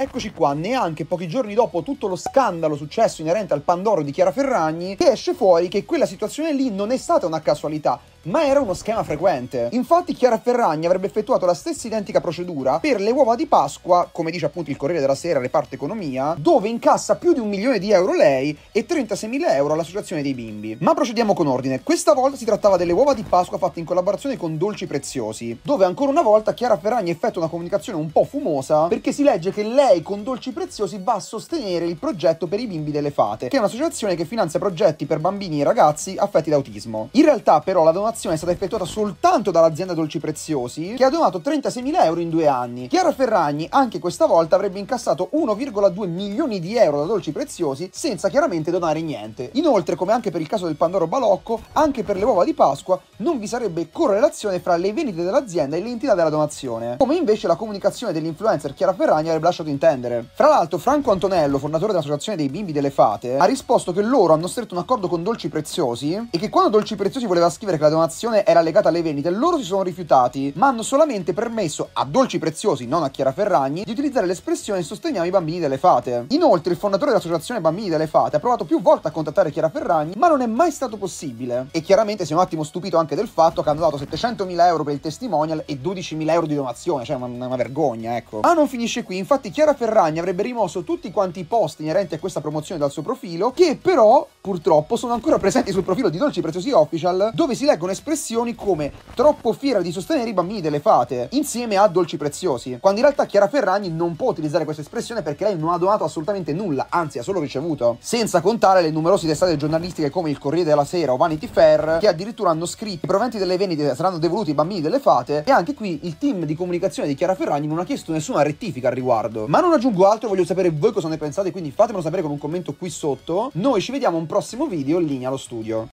Eccoci qua, neanche pochi giorni dopo tutto lo scandalo successo inerente al Pandoro di Chiara Ferragni, che esce fuori che quella situazione lì non è stata una casualità, ma era uno schema frequente. Infatti Chiara Ferragni avrebbe effettuato la stessa identica procedura per le uova di Pasqua, come dice appunto il Corriere della Sera, reparto economia, dove incassa più di un milione di euro lei e 36.000 euro all'associazione dei bimbi. Ma procediamo con ordine. Questa volta si trattava delle uova di Pasqua fatte in collaborazione con Dolci Preziosi, dove ancora una volta Chiara Ferragni effettua una comunicazione un po' fumosa perché si legge che lei con Dolci Preziosi va a sostenere il progetto per i bimbi delle fate, che è un'associazione che finanzia progetti per bambini e ragazzi affetti da autismo. In realtà però la donazione transazione è stata effettuata soltanto dall'azienda Dolci Preziosi, che ha donato 36.000 euro in due anni. Chiara Ferragni, anche questa volta, avrebbe incassato 1,2 milioni di euro da Dolci Preziosi senza chiaramente donare niente. Inoltre, come anche per il caso del Pandoro Balocco, anche per le uova di Pasqua non vi sarebbe correlazione fra le vendite dell'azienda e l'entità della donazione, come invece la comunicazione dell'influencer Chiara Ferragni avrebbe lasciato intendere. Fra l'altro, Franco Antonello, fondatore dell'associazione dei bimbi delle fate, ha risposto che loro hanno stretto un accordo con Dolci Preziosi e che quando Dolci Preziosi voleva scrivere che la donazione donazione era legata alle vendite, loro si sono rifiutati, ma hanno solamente permesso a Dolci Preziosi, non a Chiara Ferragni, di utilizzare l'espressione sosteniamo i bambini delle fate. Inoltre il fondatore dell'associazione Bambini delle Fate ha provato più volte a contattare Chiara Ferragni, ma non è mai stato possibile. E chiaramente si è un attimo stupito anche del fatto che hanno dato 700.000 euro per il testimonial e 12.000 euro di donazione, cioè una, una vergogna, ecco. Ma non finisce qui, infatti Chiara Ferragni avrebbe rimosso tutti quanti i post inerenti a questa promozione dal suo profilo, che però purtroppo, sono ancora presenti sul profilo di Dolci Preziosi Official, dove si leggono espressioni come troppo fiera di sostenere i bambini delle fate, insieme a Dolci Preziosi, quando in realtà Chiara Ferragni non può utilizzare questa espressione perché lei non ha donato assolutamente nulla, anzi ha solo ricevuto. Senza contare le numerose testate giornalistiche come il Corriere della Sera o Vanity Fair, che addirittura hanno scritto i proventi delle vendite saranno devoluti ai bambini delle fate, e anche qui il team di comunicazione di Chiara Ferragni non ha chiesto nessuna rettifica al riguardo. Ma non aggiungo altro, voglio sapere voi cosa ne pensate, quindi fatemelo sapere con un commento qui sotto. Noi ci vediamo un prossimo prossimo video in linea allo studio.